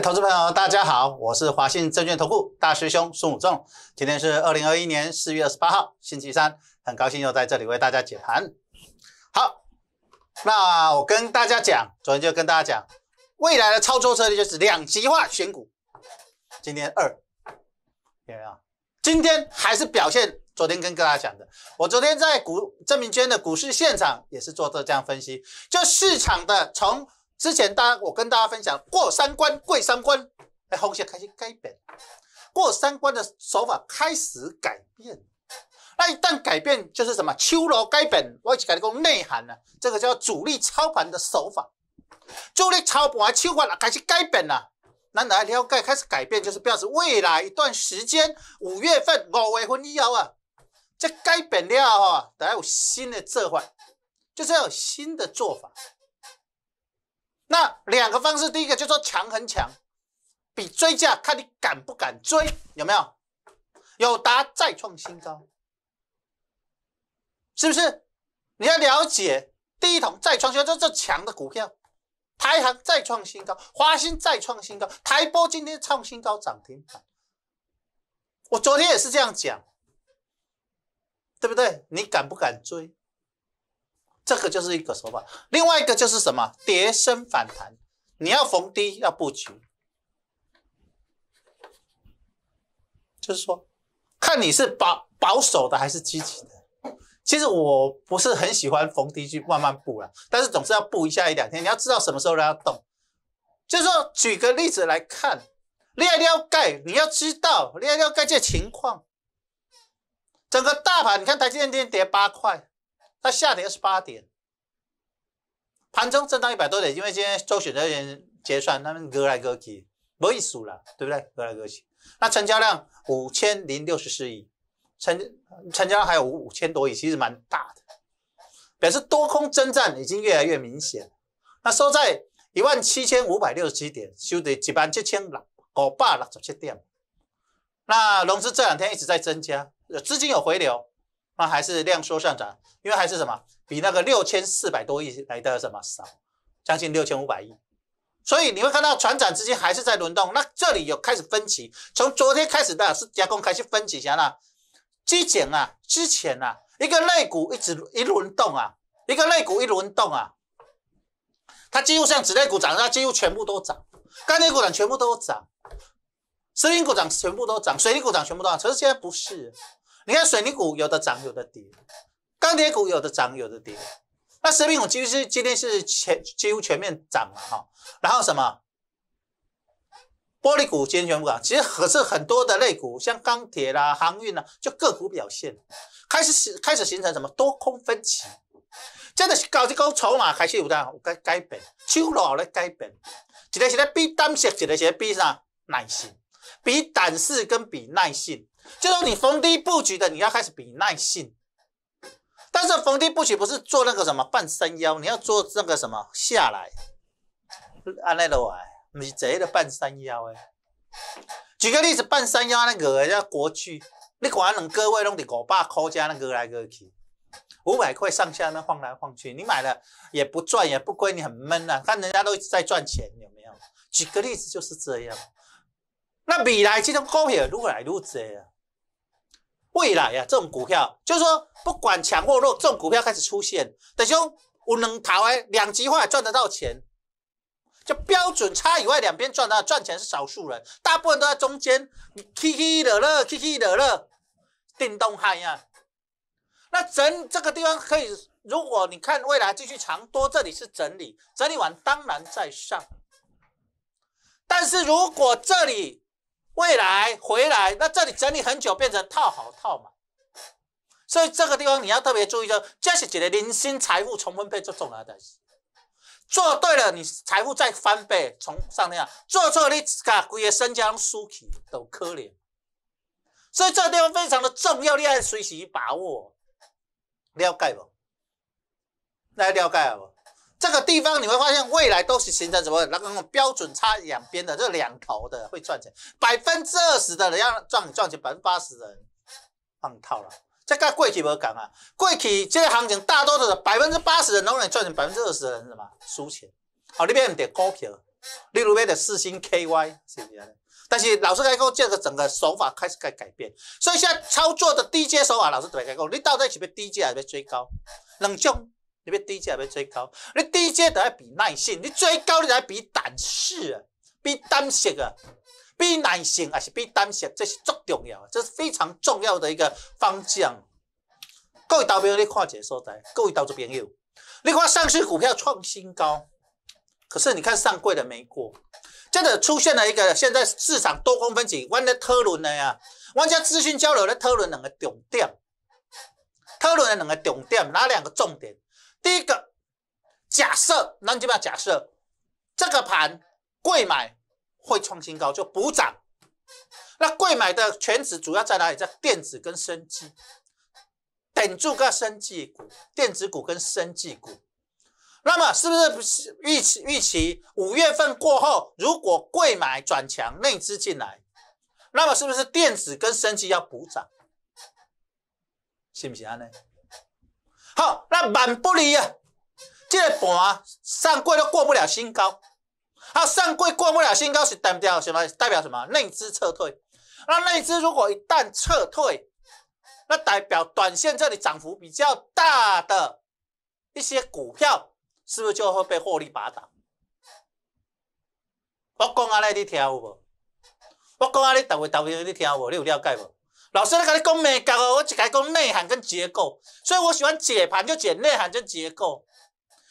投资朋友，大家好，我是华信证券投顾大师兄孙武仲。今天是二零二一年四月二十八号，星期三，很高兴又在这里为大家解盘。好，那我跟大家讲，昨天就跟大家讲，未来的操作策略就是两极化选股。今天二，有没有？今天还是表现，昨天跟大家讲的。我昨天在股郑明娟的股市现场也是做这这样分析，就市场的从。之前大家我跟大家分享过三关贵三关，哎，红线开始改变，过三关的手法开始改变，那一旦改变就是什么？秋楼改本，我一起改的够内涵了。这个叫主力操盘的手法，主力操盘的手法开始改变了，那来了解开始改变，就是表示未来一段时间，五月份、五月份以后啊，这改变了啊哈，带有新的做法，就是要有新的做法。那两个方式，第一个就说强很强，比追价，看你敢不敢追，有没有？有达再创新高，是不是？你要了解第一桶再创新高，这这强的股票，台行再创新高，华新再创新高，台波今天创新高涨停板。我昨天也是这样讲，对不对？你敢不敢追？这个就是一个手法，另外一个就是什么跌升反弹，你要逢低要布局，就是说，看你是保保守的还是积极的。其实我不是很喜欢逢低去慢慢布了，但是总是要布一下一两天。你要知道什么时候要动，就是说，举个例子来看，利亚盖，你要知道利亚盖这情况，整个大盘，你看台它今天跌八块。它下跌二十八点，盘中震荡一百多点，因为今天周选的人结算，他们割来割去，没意思了，对不对？割来割去，那成交量五千零六十四亿，成成交量还有五千多亿，其实蛮大的，表示多空征战已经越来越明显。那收在一万七千五百六十七点，收在一万七千六百六十七点。那融资这两天一直在增加，资金有回流。那还是量缩上涨，因为还是什么比那个六千四百多亿来的什么少，将近六千五百亿，所以你会看到船长资金还是在轮动。那这里有开始分歧，从昨天开始的是加工开始分歧，谁呢？之前啊，之前啊，一个类股一直一轮动啊，一个类股一轮动啊，它几乎像子类股涨，它几乎全部都涨，钢铁股涨全部都涨，石油股涨全部都涨，水泥股涨全部都涨，可是现在不是。你看水泥股有的涨有的跌，钢铁股有的涨有的跌，那食品股乎是今天是全几乎全面涨了哈，然后什么玻璃股今天全部涨，其实可是很多的类股像钢铁啦、航运啦，就个股表现开始开始形成什么多空分歧，真的搞这个筹码还是有的，该该变，久了好了该变，一个现在比胆识，一个现在比啥？耐心，比胆识跟比耐性。就说你逢低布局的，你要开始比耐性。但是逢低布局不是做那个什么半山腰，你要做那个什么下来，安内的来，不是的半山腰哎。举个例子，半山腰那个像国区，你管人各位弄的五爸块家那个来个去，五百块上下那晃来晃去，你买了也不赚也不亏，你很闷啊。看人家都在赚钱，有没有？举个例子就是这样。那未来这种股票越来越这样。未来呀，这种股票就是说，不管强或弱，这种股票开始出现，等兄，我有两头哎，两极化赚得到钱，就标准差以外两边赚的赚钱是少数人，大部分都在中间，你起起乐乐，起起乐乐，叮咚嗨呀！那整这个地方可以，如果你看未来继续长多，这里是整理，整理完当然在上，但是如果这里。未来回来，那这里整理很久，变成套好套嘛。所以这个地方你要特别注意，就这是你的零星财富重分配就重要的，做对了你财富再翻倍，从上那样做错你整个身家输起都可怜。所以这个地方非常的重要，你要是随时把握，了解无？来了解下无？这个地方你会发现，未来都是形成什么？那个种标准差两边的，这两头的会赚钱，百分之二十的人要赚赚钱，百分之八十的人放套了。这个国企不要讲啊，国企这个行情大多都是百分之八十的人能让你赚钱，百分之二十的人是什么输钱。哦，你边得股票，例如买点四星 KY 是不是？但是老师在讲这个整个手法开始在改变，所以现在操作的低阶手法老师特别在讲，你到底是要低阶还是要追高？两种。你要低阶要最高，你低阶得要比耐性，你最高你来比胆识啊，比胆识啊，比耐心啊，是比胆识，这是足重要这是非常重要的一个方向。各位投资者，你看这个所在，各位投资朋友，你看上市股票创新高，可是你看上柜的美股，真的出现了一个现在市场多空分歧，玩的特论的呀，玩家资讯交流在特论两个重点，特论的两个重点哪两个重点？第一个假设，那你就要假设这个盘贵买会创新高就补涨，那贵买的全指主要在哪里？在电子跟生技，顶住个生技股、电子股跟生技股。那么是不是预期预期五月份过后，如果贵买转强，内资进来，那么是不是电子跟生技要补涨？信不信安呢？好，那万不利啊！这个盘啊，上季都过不了新高，好，上季过不了新高是代表什么？代表什么？内资撤退。那内资如果一旦撤退，那代表短线这里涨幅比较大的一些股票，是不是就会被获利拔档？我讲阿你听有无？我讲阿你头位头位你听无？你有了解无？老师在跟你讲美构哦，我只你讲内涵跟结构，所以我喜欢解盘就解内涵跟结构。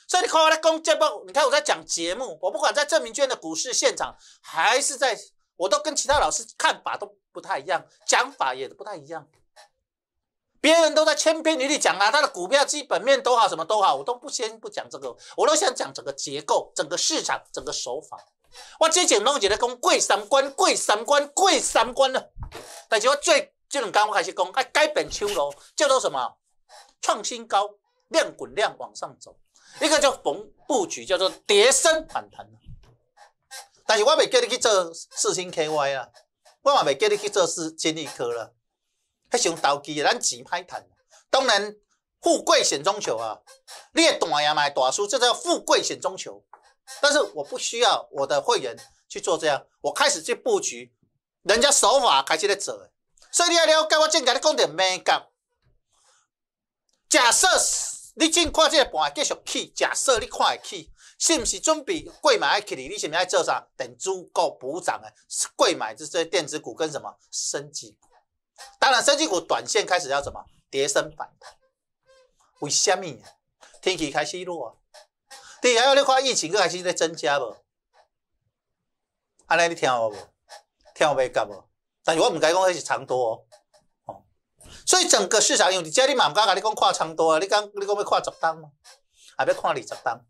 所以你看我在讲节目，你看我在讲节目，我不管在证明卷的股市现场，还是在，我都跟其他老师看法都不太一样，讲法也不太一样。别人都在千篇一律讲啊，他的股票基本面都好，什么都好，我都不先不讲这个，我都想讲整个结构、整个市场、整个手法。我之前拢系咧讲贵三观、贵三观、贵三观啊，但是我最。这种刚我开始讲，哎，该本秋楼叫做什么？创新高，量滚量往上走，一个叫逢布局，叫做叠升反弹。但是，我未叫你去做四星 KY 啊，我嘛未叫你去做四金利科了。还上投机，咱只拍弹。当然，富贵险中求啊，你也懂也买大叔，这叫富贵险中求。但是，我不需要我的会员去做这样，我开始去布局，人家手法开始在走。所以你要了解，我正甲你讲点敏感。假设你正看这个盘继续去，假设你看会去，是毋是准备贵买爱去的？你是是爱做啥？等足够补涨的，是贵买这些电子股跟什么升级股？当然，升级股短线开始要什么跌升反弹？为什么？天气开始热，啊，第二要你看疫情，佫开始在增加无？安尼你听有无？听有袂夹无？但是我唔该讲迄是长多，所以整个市场有一嘢你嘛唔敢甲你讲跨长多啊！你讲你讲要跨十档吗？啊，要跨二十档？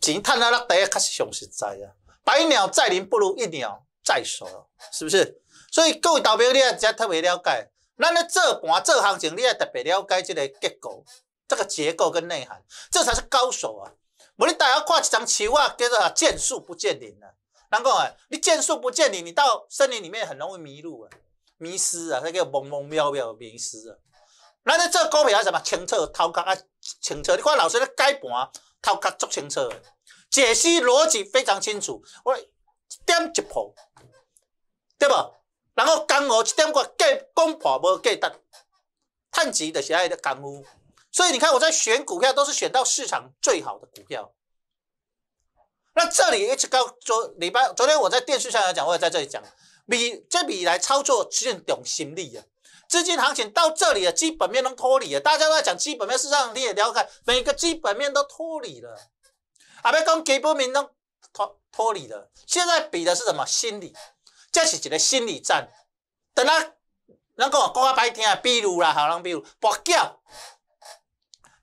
钱赚到落地确实上实在啊！百鸟再林不如一鸟在手，是不是？所以各位投票，你也呢特别了解，咱咧做盘做行情，你也特别了解这个结构，这个结构跟内涵，这才是高手啊！无你大家看一张球啊，叫做见树不见林啊！难讲啊！你见树不见林，你到森林里面很容易迷路啊、迷失啊，那叫蒙蒙飘飘迷失啊。那呢，这股票是什么？清澈、头彻啊！清澈，你看老师咧解盘，头彻、足清澈，解析逻辑非常清楚，我一点即破，对不？然后功夫一点过，计讲破无计得，探底就是爱的功夫。所以你看我在选股票，都是选到市场最好的股票。那这里一直到昨礼拜昨天我在电视上有讲，我也在这里讲，比这笔来操作是种心理啊，资金行情到这里啊，基本面都脱离啊，大家都在讲基本面市场你也了解，每个基本面都脱离了，阿别讲基本面都脱脱离了，现在比的是什么心理，这是一个心理战，等下能够讲啊白听啊，比如啦，好，比如博缴，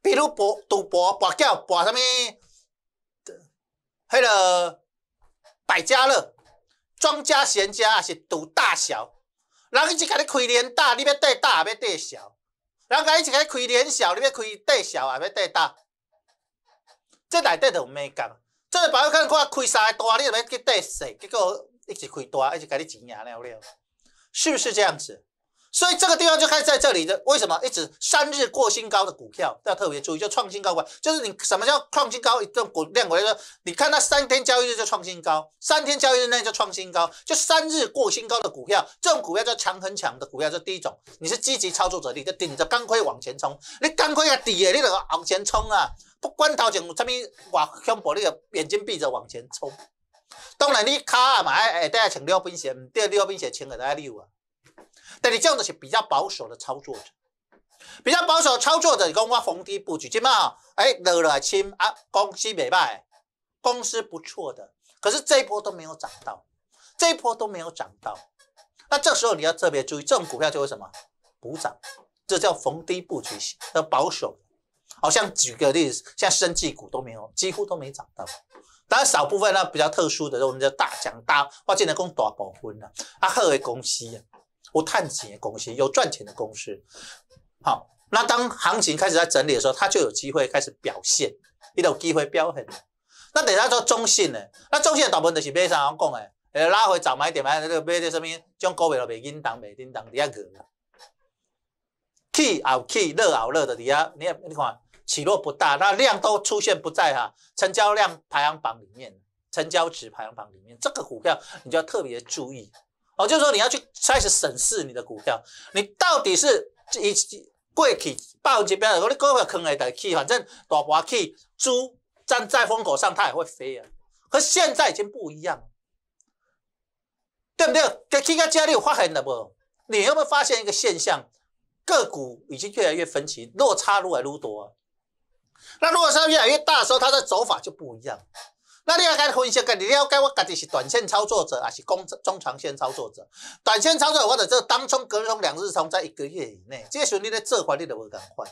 比如博赌博博缴博什么？迄落百家乐，庄家、闲家也是赌大小，人一直甲你开连大，你要对大也要对小，人家一直甲你开连小，你要开对小啊，要对大，这内底就有咩讲？做朋友可能看开三个大，你又要去对小，结果一直开大，一直甲你钱赢了了，是不是这样子？所以这个地方就开在这里的，为什么一直三日过新高的股票要特别注意？就创新高管。就是你什么叫创新高？一个股量股来说，你看它三天交易日就创新高，三天交易日内就创新高，就三日过新高的股票，这种股票叫强很强的股票，这第一种。你是积极操作者，你就顶着钢盔往前冲，你钢盔啊，戴，你得往前冲啊，不管头前有啥咪哇胸部，你的眼睛闭着往前冲。当然你卡啊嘛，下大家穿溜冰鞋，唔对溜冰鞋穿个家溜啊。但你这样子是比较保守的操作者，比较保守的操作者，你跟我逢低布局，即嘛，哎，下来亲啊，公司美卖，公司不错的，可是这一波都没有涨到，这一波都没有涨到。那这时候你要特别注意，这种股票就是什么补涨，这叫逢低布局型的保守好像举个例子，像生技股都没有，几乎都没涨到，当然少部分呢比较特殊的，我们叫大奖大，或者讲大宝分呐，啊好的公司啊。不探险的公司，有赚钱的公司。好，那当行情开始在整理的时候，它就有机会开始表现，一种机会标很。那底下说中性的，那中性的大部分都是买啥？我讲的，呃，拉回早买点买，那个买这什么？种股票都袂紧动，袂紧动，底下个，气熬气，热熬热的，底下你也你看，起落不大，那量都出现不在哈，成交量排行榜里面，成交值排行榜里面，这个股票你就要特别注意。哦，就是说你要去开始审视你的股票，你到底是以过去暴击标的，我你高位坑下台去，反正大波去，猪站在风口上它也会飞啊，和现在已经不一样，对不对？给企个家里有发狠了不？你有没有发现一个现象，个股已经越来越分歧，落差越来越多，那落差越来越大的时候，它的走法就不一样。那你要了解分析，跟你了解我家己是短线操作者，还是中中长线操作者？短线操作者或者这当中、隔中、两日冲，在一个月以内，这时候你咧做块你都会敢坏。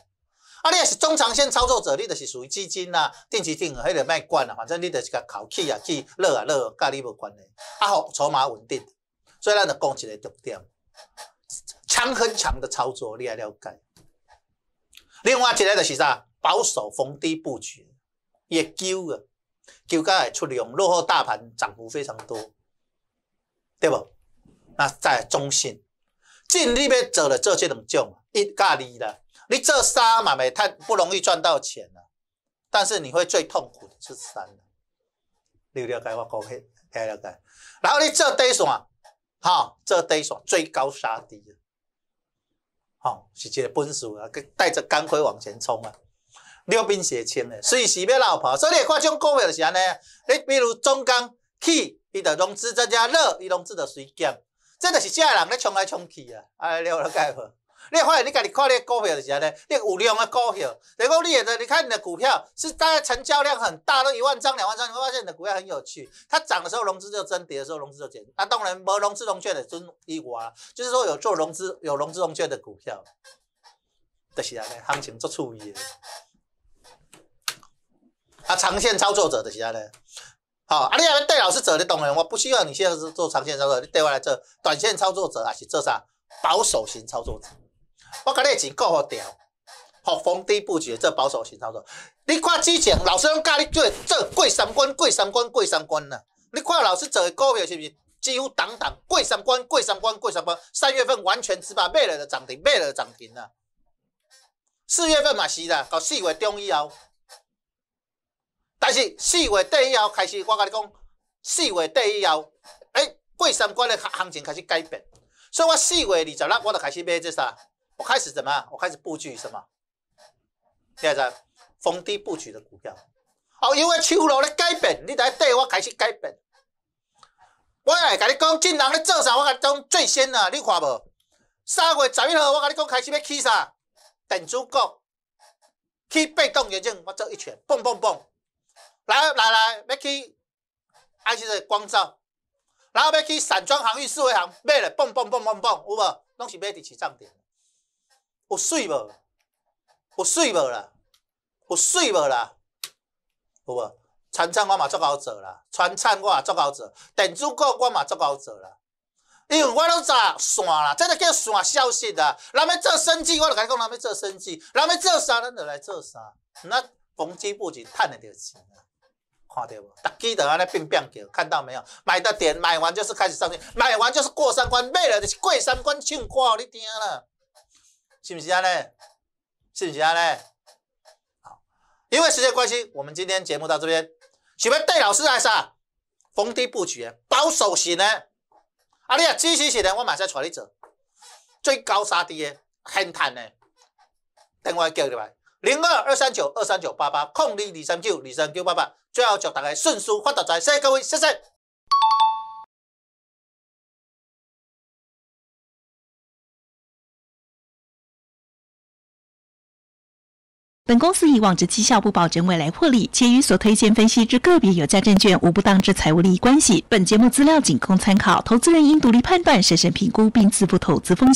啊，你也是中长线操作者，你就是属于基金啊、定期定额，迄个卖惯啊，反正你就是个考气啊、去乐啊、啊，跟你无关的。啊，好，筹码稳定。所以咱就讲一个重点：强很强的操作，你要了解。另外一个就是啥？保守逢低布局，也揪个。就介出量落后大盘涨幅非常多，对不？那在中心，尽力要做了这些种一加哩的，你这三嘛没太不容易赚到钱了。但是你会最痛苦的是三了，你有了解我股票？了解。然后你做底线，好，做底线最高杀低的，好，是这分数啊，跟带着钢盔往前冲啊。溜冰鞋穿的，随时要落跑。所以你看种股票就是安尼，你比如中钢去，伊的融资增加热，伊融资的水减，真的是样的人在冲来冲去啊！哎，了了解无？你会发现你家己看你的股票就是安尼，你有量的股票，如果你也着你看你的股票是大概成交量很大，都一万张两万张，你会发现你的股票很有趣。它涨的时候融资就增，跌的时候融资就减。那当然没融资融券的真低啊，就是说有做融资有融资融券的股票，就是安尼行情做出的。啊，长线操作者的其他嘞，好，啊，你阿们对老师走得懂人，我不希望你现在是做长线操作，你对我来做短线操作，者，还是做啥保守型操作？者？我给你钱好掉，好逢低布局这保守型操作。你看之前老师用教你做这贵三观，贵三观，贵三观呐。你看老师走的股票是不？是几乎等等贵三观，贵三观，贵三观。三月份完全只把卖了的涨停卖了涨停了，四月份嘛是啦，到四月中以后。开始四月底以后开始，我甲你讲，四月底以后，诶，贵三关的行情开始改变，所以我四月二十六，我就开始买这啥？我开始怎么？我开始布局什么？第二个逢低布局的股票。哦，因为秋路咧改变，你在跟，我开始改变。我来甲你讲，今人咧做啥？我甲你讲，最先啊，你看无？三月十一号，我甲你讲，开始要起啥？电子股，起被动眼镜，我做一拳，蹦蹦蹦。来来来，要去爱心的光照，然后要去散装航运、四维行买了，蹦蹦蹦蹦蹦，有无？拢是买伫市站店，有水无？有水无啦？有水无啦？有无？船唱我嘛做好做啦，船唱我嘛做好做电子股我嘛做好做啦。因为我拢知线啦，这个叫线消息啦。人要做生意，我就甲你讲人要做生意，人要做啥？咱著来做啥？那逢机不进，赚诶著钱啊！看到无？特记得啊，叫，看到没有？买的点，买完就是开始上天，买完就是过三关，买了就是过三关，唱歌你听啦，是不是安尼？是不是安尼？好，因为时间关系，我们今天节目到这边。喜欢戴老师还是逢低布局，保守型呢？啊，你啊，激进型嘞，我马使带你做，最高杀低的，很赚的。等我叫你来。零二二三九二三九八八空零零三九零三九八八，最后祝大家顺顺利利发财！谢谢各位，谢谢。本公司以往之绩效不保证未来获利，且与所推荐分析之个别有价证券无不当之财务利益关系。本节目资料仅供参考，投资人应独立判断、审慎评估并自负投资风险。